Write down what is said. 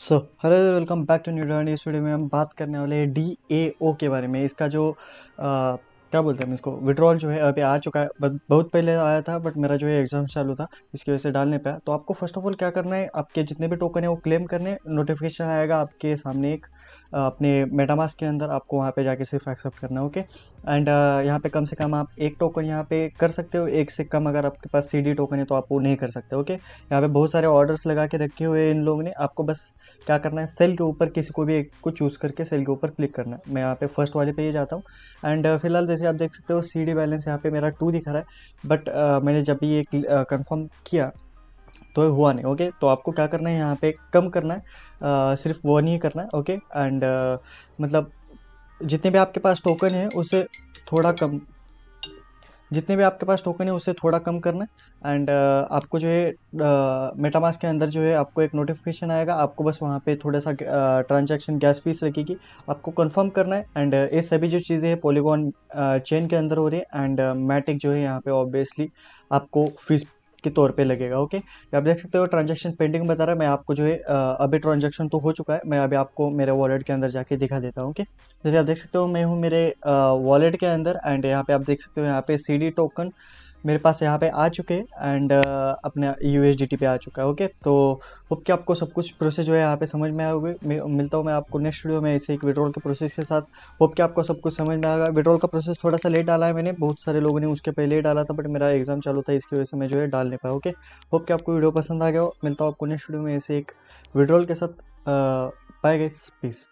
so hello welcome back to न्यू डर्न इस वीडियो में हम बात करने वाले हैं डी ए ओ के बारे में इसका जो आ, क्या बोलते हैं इसको विड्रॉल जो है अभी आ चुका है बहुत पहले आया था बट मेरा जो है एग्ज़ाम चालू था इसकी वजह से डालने पाया तो आपको फर्स्ट ऑफ ऑल क्या करना है आपके जितने भी टोकन है वो क्लेम करने नोटिफिकेशन आएगा आपके सामने एक अपने मेटामास के अंदर आपको वहाँ पे जाके सिर्फ एक्सेप्ट करना है ओके एंड यहाँ पे कम से कम आप एक टोकन यहाँ पे कर सकते हो एक से कम अगर आपके पास सी टोकन है तो आप वो नहीं कर सकते ओके यहाँ पे बहुत सारे ऑर्डर्स लगा के रखे हुए हैं इन लोगों ने आपको बस क्या करना है सेल के ऊपर किसी को भी एक को चूज़ करके सेल के ऊपर क्लिक करना है मैं यहाँ पे फर्स्ट वाले पे ही जाता हूँ एंड फिलहाल जैसे आप देख सकते हो सी बैलेंस यहाँ पर मेरा टू दिखा रहा है बट मैंने जब भी ये कन्फर्म किया तो हुआ नहीं ओके तो आपको क्या करना है यहाँ पे कम करना है आ, सिर्फ वो नहीं करना है ओके एंड मतलब जितने भी आपके पास टोकन है उसे थोड़ा कम जितने भी आपके पास टोकन है उसे थोड़ा कम करना है एंड uh, आपको जो है मेटामास uh, के अंदर जो है आपको एक नोटिफिकेशन आएगा आपको बस वहाँ पे थोड़ा सा ट्रांजैक्शन गैस फीस लगेगी आपको कंफर्म करना है एंड uh, ये सभी जो चीज़ें हैं पॉलीगॉन चेन के अंदर हो रही है एंड मैटिक जो है यहाँ पे ऑब्वियसली आपको फीस के तौर पे लगेगा ओके आप देख सकते हो ट्रांजेक्शन पेंडिंग बता रहा है मैं आपको जो है अभी ट्रांजेक्शन तो हो चुका है मैं अभी आपको मेरे वॉलेट के अंदर जाके दिखा देता हूँ ओके जैसे आप देख सकते हो मैं हूँ मेरे वॉलेट के अंदर एंड यहाँ पे आप देख सकते हो यहाँ पे सी टोकन मेरे पास यहाँ पे आ चुके एंड uh, अपने यू डी टी पे आ चुका है ओके तो होप कि आपको सब कुछ प्रोसेस जो है यहाँ पे समझ में आएगी मिलता हूँ मैं आपको नेक्स्ट वीडियो में ऐसे एक विड्रॉल के प्रोसेस के साथ होप कि आपको सब कुछ समझ में आएगा विड्रॉल का प्रोसेस थोड़ा सा लेट डाला है मैंने बहुत सारे लोगों ने उसके पहले डाला था बट मेरा एग्जाम चालू था इसकी वजह से मैं जो है डाल नहीं पाया ओके होप कि आपको वीडियो पसंद आ गया हो मिलता हूँ आपको नेक्स्ट वीडियो में ऐसे एक विड्रॉल के साथ बाय गई पीस